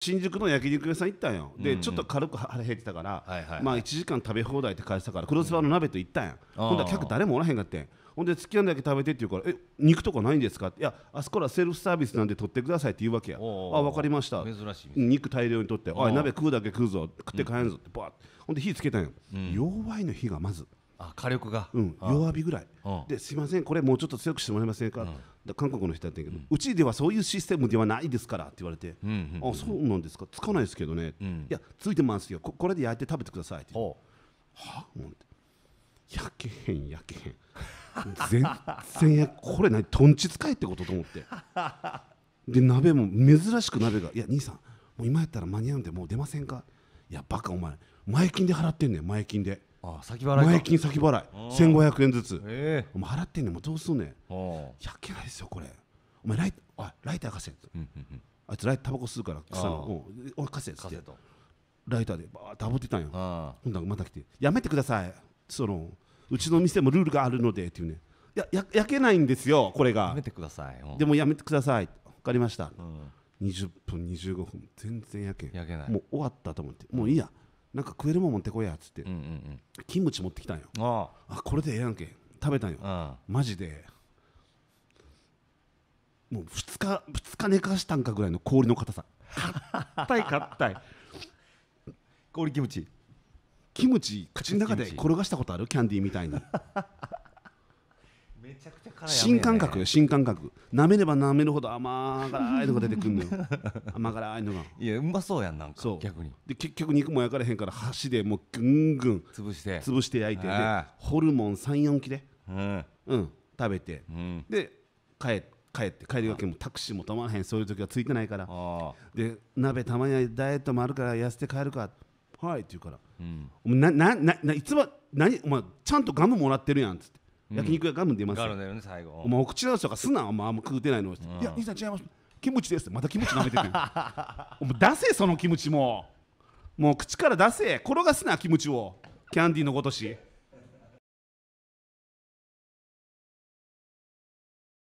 新宿の焼肉屋さん行ったんよ、でちょっと軽く腹減ってたから、はいはいまあ、1時間食べ放題って返したから黒ロバーの鍋と行ったんや、ん、ほんで客誰もおらへんかってほんで付き合うんだけ食べてって言うから「え肉とかないんですか?」って「いやあそこらセルフサービスなんで取ってください」って言うわけや「あ分かりました珍しい肉大量に取っておい鍋食うだけ食うぞ食って帰るぞ」ってバッほんで火つけたんよ、弱いの火がまず。あ火力が、うん、弱火ぐらい、ですいませんこれもうちょっと強くしてもらえませんか、うん、韓国の人やったけど、うん、うちではそういうシステムではないですからって言われて、うんうん、あそうなんですかつかないですけどね、いやついてますよこれで焼いて食べてくださいってはあ焼けへん焼けへん全然これ何とんち使いってことと思ってで鍋も珍しく鍋が「いや兄さんもう今やったら間に合うんでもう出ませんか?」「いやバカお前前金で払ってんねん前金で」あ先払い前金先払い1500円ずつ、えー、お前払ってんねんもうどうすんねんやっけないですよこれお前ライあライター貸せ、うんうん、あいつライタバコ吸うから草のおい貸せっつってライターでバーッとあぶってたんよほんだらまた来てやめてくださいそのうちの店もルールがあるのでっていうねやや焼けないんですよこれがやめてくださいでもやめてください分かりました、うん、20分25分全然焼け焼けないもう終わったと思ってもういいや、うんなんか食えるもん持ってこいやっつって、うんうんうんキムチ持ってきたんよああこれでええやんけ食べたんよマジでもう2日2日寝かしたんかぐらいの氷の硬さ硬い硬い 氷キムチキムチ口の中で転がしたことあるキャンディーみたいに新感覚よ新感覚舐めれば舐めるほど甘辛いのが出てくるのよ 甘辛いのがいやうまそうやんなんかそう逆にで結局肉も焼かれへんから箸でもうぐんぐん潰して潰して焼いてホルモン34切れうん、うん、食べて、うん、で帰って帰って帰りがけもタクシーも止まらへんそういう時はついてないからで鍋たまにダイエットもあるから痩せて帰るかはいって言うから、うん、ななないつも何お前ちゃんとガムもらってるやんっつって焼肉屋ガム出ますよ、うんね、お前お口直しとかすなお前あんま食うてないの、うん、いや兄さん違いますキムチですまたキムチ舐めててる お前出せそのキムチももう口から出せ転がすなキムチをキャンディーのごとし